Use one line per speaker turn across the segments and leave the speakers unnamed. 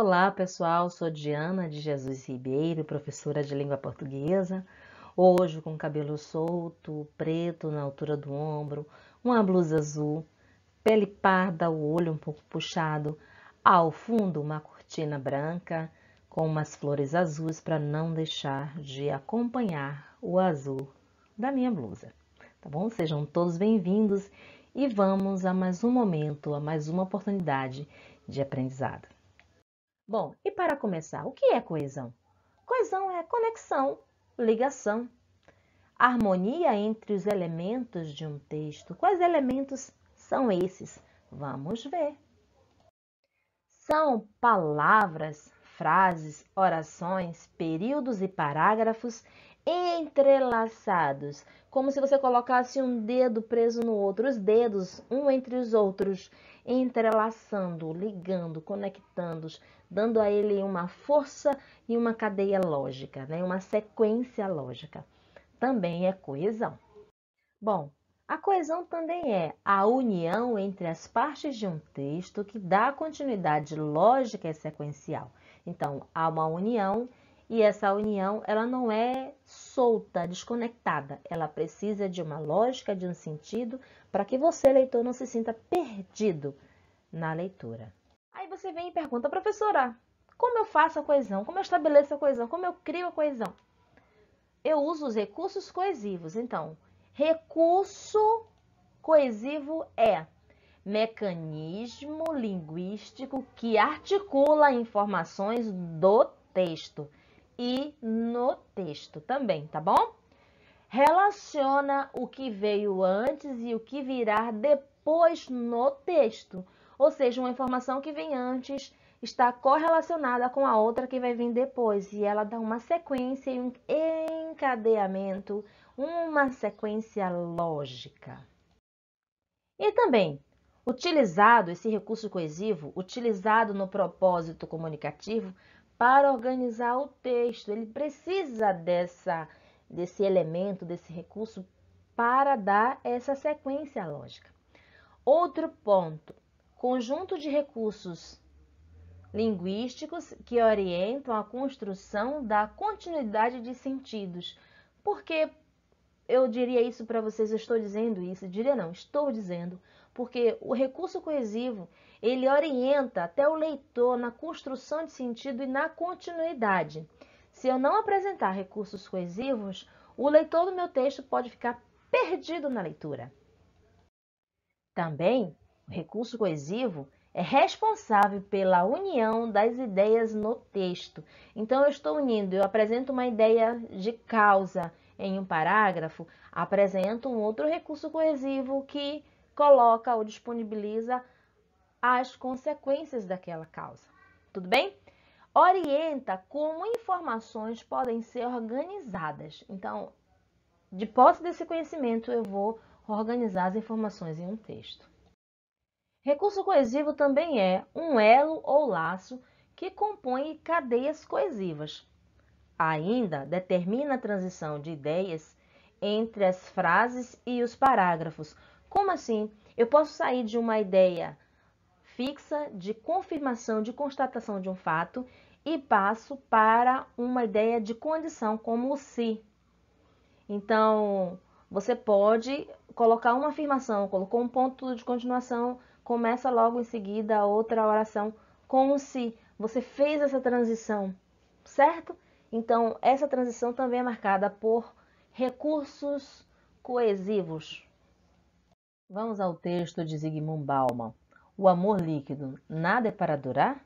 Olá, pessoal. Sou Diana de Jesus Ribeiro, professora de língua portuguesa. Hoje, com cabelo solto, preto na altura do ombro, uma blusa azul, pele parda, o olho um pouco puxado, ao fundo, uma cortina branca com umas flores azuis para não deixar de acompanhar o azul da minha blusa. Tá bom? Sejam todos bem-vindos e vamos a mais um momento, a mais uma oportunidade de aprendizado. Bom, e para começar, o que é coesão? Coesão é conexão, ligação, harmonia entre os elementos de um texto. Quais elementos são esses? Vamos ver. São palavras, frases, orações, períodos e parágrafos entrelaçados, como se você colocasse um dedo preso no outro, os dedos um entre os outros, entrelaçando, ligando, conectando, os dando a ele uma força e uma cadeia lógica, né? uma sequência lógica. Também é coesão. Bom, a coesão também é a união entre as partes de um texto que dá continuidade lógica e sequencial. Então, há uma união e essa união ela não é solta, desconectada. Ela precisa de uma lógica, de um sentido, para que você, leitor, não se sinta perdido na leitura. Aí você vem e pergunta, professora, como eu faço a coesão? Como eu estabeleço a coesão? Como eu crio a coesão? Eu uso os recursos coesivos. Então, recurso coesivo é mecanismo linguístico que articula informações do texto e no texto também, tá bom? Relaciona o que veio antes e o que virá depois no texto ou seja, uma informação que vem antes está correlacionada com a outra que vai vir depois e ela dá uma sequência e um encadeamento, uma sequência lógica. E também, utilizado esse recurso coesivo, utilizado no propósito comunicativo para organizar o texto, ele precisa dessa desse elemento, desse recurso para dar essa sequência lógica. Outro ponto, conjunto de recursos linguísticos que orientam a construção da continuidade de sentidos. Porque eu diria isso para vocês, eu estou dizendo isso, diria não, estou dizendo, porque o recurso coesivo, ele orienta até o leitor na construção de sentido e na continuidade. Se eu não apresentar recursos coesivos, o leitor do meu texto pode ficar perdido na leitura. Também o recurso coesivo é responsável pela união das ideias no texto. Então, eu estou unindo, eu apresento uma ideia de causa em um parágrafo, apresento um outro recurso coesivo que coloca ou disponibiliza as consequências daquela causa. Tudo bem? Orienta como informações podem ser organizadas. Então, de posse desse conhecimento, eu vou organizar as informações em um texto. Recurso coesivo também é um elo ou laço que compõe cadeias coesivas. Ainda determina a transição de ideias entre as frases e os parágrafos. Como assim? Eu posso sair de uma ideia fixa de confirmação, de constatação de um fato e passo para uma ideia de condição, como o se. Então, você pode colocar uma afirmação, colocou um ponto de continuação, começa logo em seguida a outra oração, como se você fez essa transição, certo? Então, essa transição também é marcada por recursos coesivos. Vamos ao texto de Sigmund Bauman. O amor líquido nada é para durar?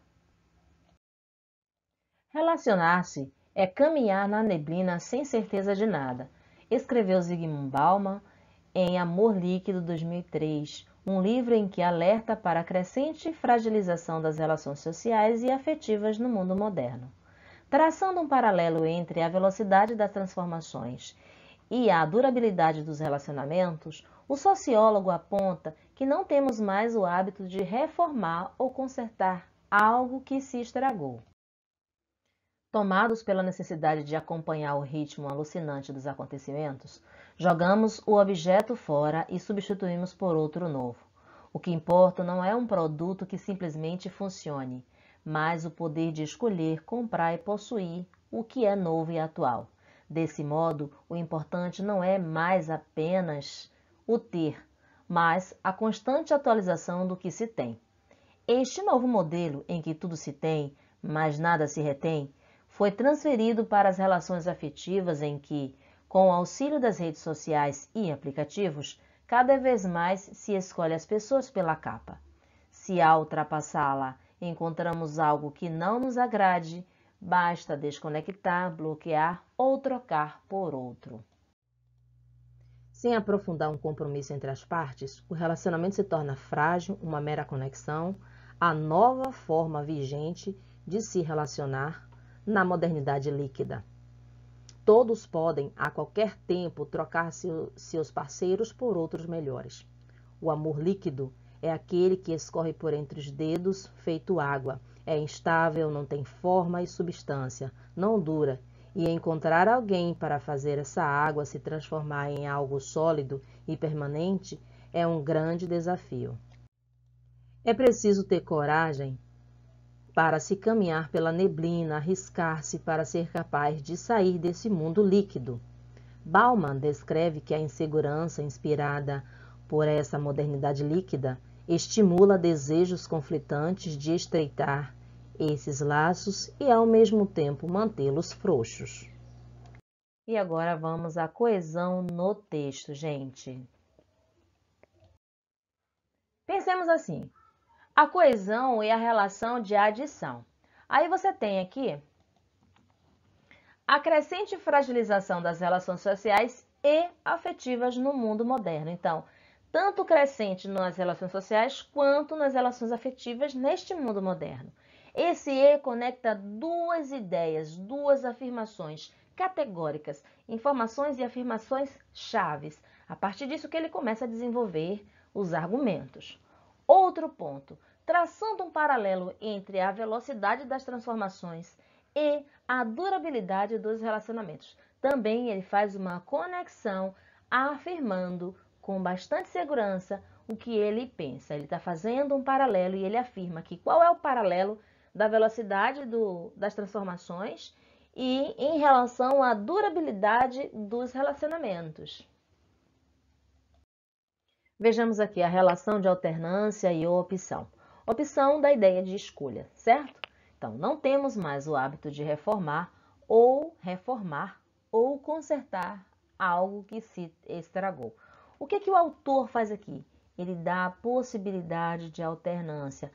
Relacionar-se é caminhar na neblina sem certeza de nada, escreveu Sigmund Bauman em Amor Líquido 2003, um livro em que alerta para a crescente fragilização das relações sociais e afetivas no mundo moderno. Traçando um paralelo entre a velocidade das transformações e a durabilidade dos relacionamentos, o sociólogo aponta que não temos mais o hábito de reformar ou consertar algo que se estragou. Tomados pela necessidade de acompanhar o ritmo alucinante dos acontecimentos, jogamos o objeto fora e substituímos por outro novo. O que importa não é um produto que simplesmente funcione, mas o poder de escolher, comprar e possuir o que é novo e atual. Desse modo, o importante não é mais apenas o ter, mas a constante atualização do que se tem. Este novo modelo, em que tudo se tem, mas nada se retém, foi transferido para as relações afetivas em que, com o auxílio das redes sociais e aplicativos, cada vez mais se escolhe as pessoas pela capa. Se ao ultrapassá-la encontramos algo que não nos agrade, basta desconectar, bloquear ou trocar por outro. Sem aprofundar um compromisso entre as partes, o relacionamento se torna frágil, uma mera conexão, a nova forma vigente de se relacionar na modernidade líquida. Todos podem, a qualquer tempo, trocar seus parceiros por outros melhores. O amor líquido é aquele que escorre por entre os dedos, feito água. É instável, não tem forma e substância, não dura. E encontrar alguém para fazer essa água se transformar em algo sólido e permanente é um grande desafio. É preciso ter coragem para se caminhar pela neblina, arriscar-se para ser capaz de sair desse mundo líquido. Bauman descreve que a insegurança inspirada por essa modernidade líquida estimula desejos conflitantes de estreitar esses laços e, ao mesmo tempo, mantê-los frouxos. E agora vamos à coesão no texto, gente. Pensemos assim: a coesão e a relação de adição. Aí você tem aqui a crescente fragilização das relações sociais e afetivas no mundo moderno. Então, tanto crescente nas relações sociais quanto nas relações afetivas neste mundo moderno. Esse E conecta duas ideias, duas afirmações categóricas, informações e afirmações chaves. A partir disso que ele começa a desenvolver os argumentos. Outro ponto: traçando um paralelo entre a velocidade das transformações e a durabilidade dos relacionamentos. Também ele faz uma conexão afirmando com bastante segurança o que ele pensa. Ele está fazendo um paralelo e ele afirma que qual é o paralelo da velocidade do, das transformações e em relação à durabilidade dos relacionamentos. Vejamos aqui a relação de alternância e opção. Opção da ideia de escolha, certo? Então, não temos mais o hábito de reformar ou reformar ou consertar algo que se estragou. O que, é que o autor faz aqui? Ele dá a possibilidade de alternância,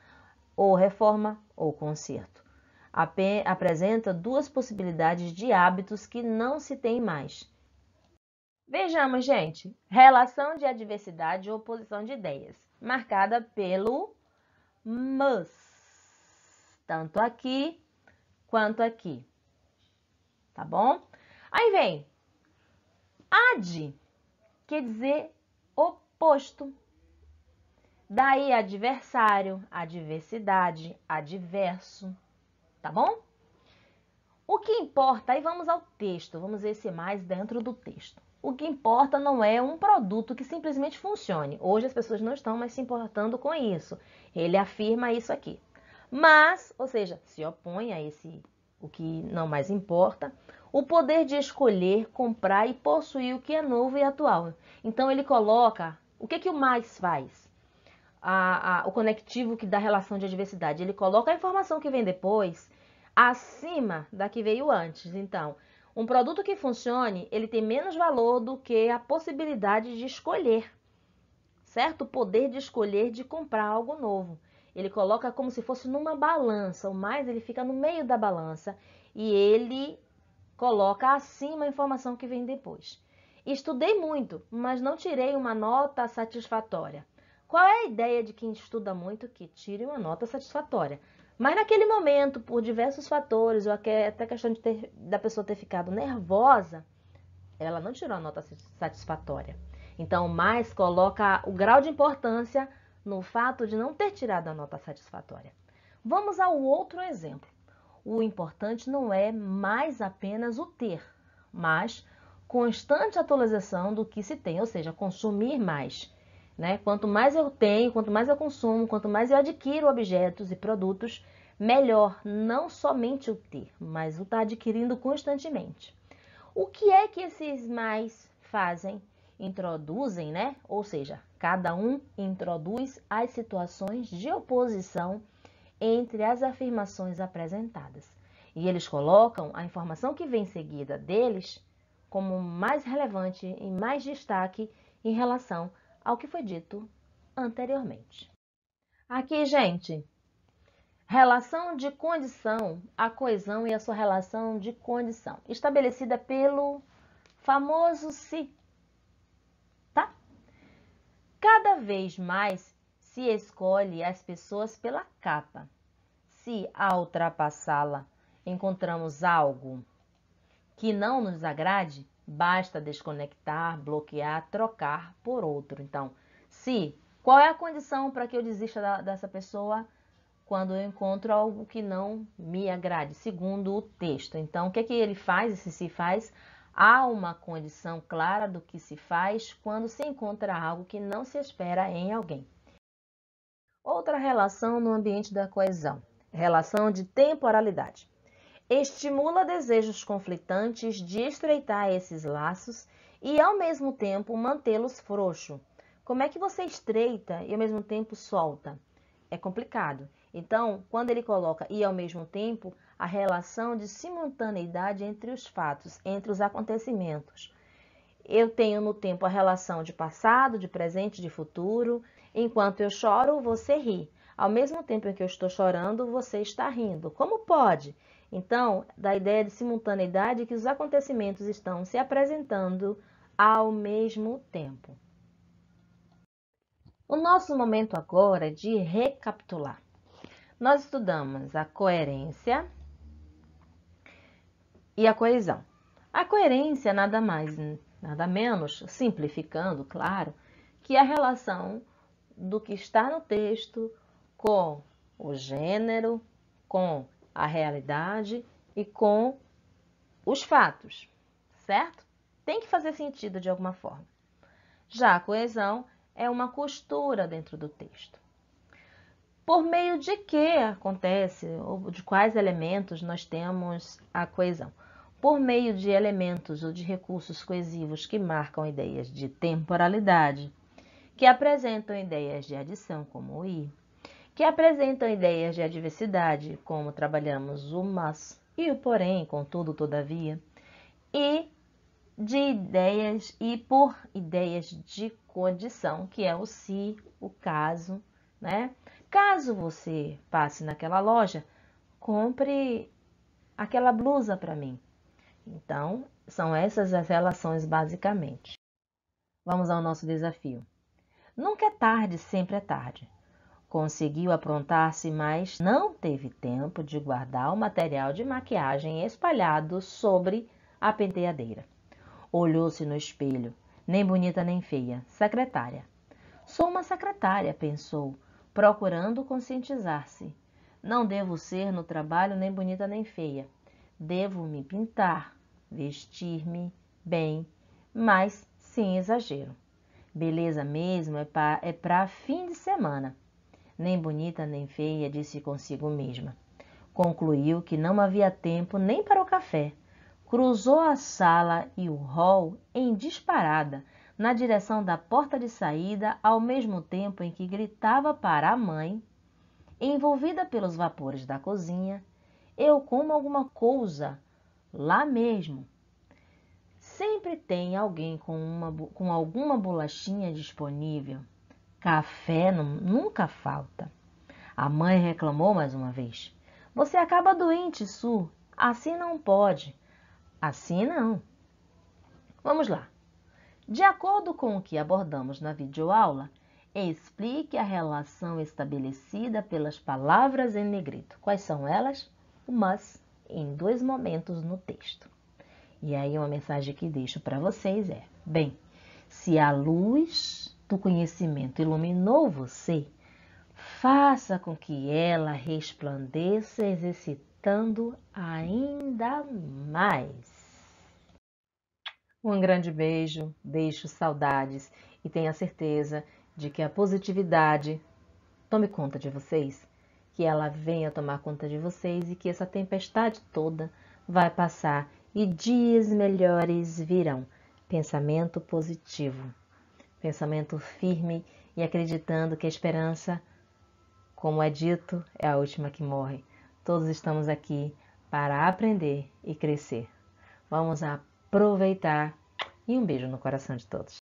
ou reforma ou conserto. apresenta duas possibilidades de hábitos que não se tem mais. Vejamos, gente, relação de adversidade ou oposição de ideias, marcada pelo mas, tanto aqui quanto aqui, tá bom? Aí vem, ad quer dizer oposto, daí adversário, adversidade, adverso, tá bom? O que importa, aí vamos ao texto, vamos ver se é mais dentro do texto. O que importa não é um produto que simplesmente funcione. Hoje as pessoas não estão mais se importando com isso. Ele afirma isso aqui. Mas, ou seja, se opõe a esse o que não mais importa, o poder de escolher, comprar e possuir o que é novo e atual. Então ele coloca o que, é que o mais faz? A, a, o conectivo que dá relação de adversidade. Ele coloca a informação que vem depois, acima da que veio antes. Então, um produto que funcione, ele tem menos valor do que a possibilidade de escolher, certo? O poder de escolher de comprar algo novo. Ele coloca como se fosse numa balança, o mais ele fica no meio da balança e ele coloca acima a informação que vem depois. Estudei muito, mas não tirei uma nota satisfatória. Qual é a ideia de quem estuda muito que tire uma nota satisfatória? Mas naquele momento, por diversos fatores, ou até a questão de ter, da pessoa ter ficado nervosa, ela não tirou a nota satisfatória. Então, mais coloca o grau de importância no fato de não ter tirado a nota satisfatória. Vamos ao outro exemplo. O importante não é mais apenas o ter, mas constante atualização do que se tem, ou seja, consumir mais. Né? Quanto mais eu tenho, quanto mais eu consumo, quanto mais eu adquiro objetos e produtos, melhor não somente o ter, mas o estar tá adquirindo constantemente. O que é que esses mais fazem? Introduzem, né? Ou seja, cada um introduz as situações de oposição entre as afirmações apresentadas. E eles colocam a informação que vem seguida deles como mais relevante e mais destaque em relação a ao que foi dito anteriormente. Aqui, gente, relação de condição, a coesão e a sua relação de condição, estabelecida pelo famoso se, tá? Cada vez mais se escolhe as pessoas pela capa. Se ao ultrapassá-la encontramos algo que não nos agrade, Basta desconectar, bloquear, trocar por outro. Então, se qual é a condição para que eu desista da, dessa pessoa quando eu encontro algo que não me agrade, segundo o texto. Então, o que é que ele faz? Se se faz há uma condição clara do que se faz quando se encontra algo que não se espera em alguém. Outra relação no ambiente da coesão, relação de temporalidade estimula desejos conflitantes de estreitar esses laços e, ao mesmo tempo, mantê-los frouxo. Como é que você estreita e, ao mesmo tempo, solta? É complicado. Então, quando ele coloca e, ao mesmo tempo, a relação de simultaneidade entre os fatos, entre os acontecimentos. Eu tenho no tempo a relação de passado, de presente, de futuro. Enquanto eu choro, você ri. Ao mesmo tempo em que eu estou chorando, você está rindo. Como pode? Então, da ideia de simultaneidade que os acontecimentos estão se apresentando ao mesmo tempo. O nosso momento agora é de recapitular. Nós estudamos a coerência e a coesão. A coerência nada mais, nada menos, simplificando, claro, que a relação do que está no texto com o gênero, com a realidade e com os fatos, certo? Tem que fazer sentido de alguma forma. Já a coesão é uma costura dentro do texto. Por meio de que acontece, ou de quais elementos nós temos a coesão? Por meio de elementos ou de recursos coesivos que marcam ideias de temporalidade, que apresentam ideias de adição, como o i, que apresentam ideias de adversidade, como trabalhamos o mas e o porém, contudo, todavia, e de ideias e por ideias de condição, que é o se, o caso, né? Caso você passe naquela loja, compre aquela blusa para mim. Então, são essas as relações basicamente. Vamos ao nosso desafio. Nunca é tarde, sempre é tarde. Conseguiu aprontar-se, mas não teve tempo de guardar o material de maquiagem espalhado sobre a penteadeira. Olhou-se no espelho, nem bonita nem feia, secretária. Sou uma secretária, pensou, procurando conscientizar-se. Não devo ser no trabalho nem bonita nem feia. Devo me pintar, vestir-me bem, mas sem exagero. Beleza mesmo é para é fim de semana nem bonita nem feia, disse consigo mesma. Concluiu que não havia tempo nem para o café. Cruzou a sala e o hall em disparada, na direção da porta de saída, ao mesmo tempo em que gritava para a mãe, envolvida pelos vapores da cozinha: Eu como alguma coisa, lá mesmo. Sempre tem alguém com, uma, com alguma bolachinha disponível. Café nunca falta. A mãe reclamou mais uma vez. Você acaba doente, Su. Assim não pode. Assim não. Vamos lá. De acordo com o que abordamos na videoaula, explique a relação estabelecida pelas palavras em negrito. Quais são elas? O mas em dois momentos no texto. E aí uma mensagem que deixo para vocês é: bem, se a luz do conhecimento iluminou você, faça com que ela resplandeça, exercitando ainda mais. Um grande beijo, deixo saudades e tenha certeza de que a positividade tome conta de vocês, que ela venha tomar conta de vocês e que essa tempestade toda vai passar e dias melhores virão. Pensamento positivo pensamento firme e acreditando que a esperança, como é dito, é a última que morre. Todos estamos aqui para aprender e crescer. Vamos aproveitar e um beijo no coração de todos.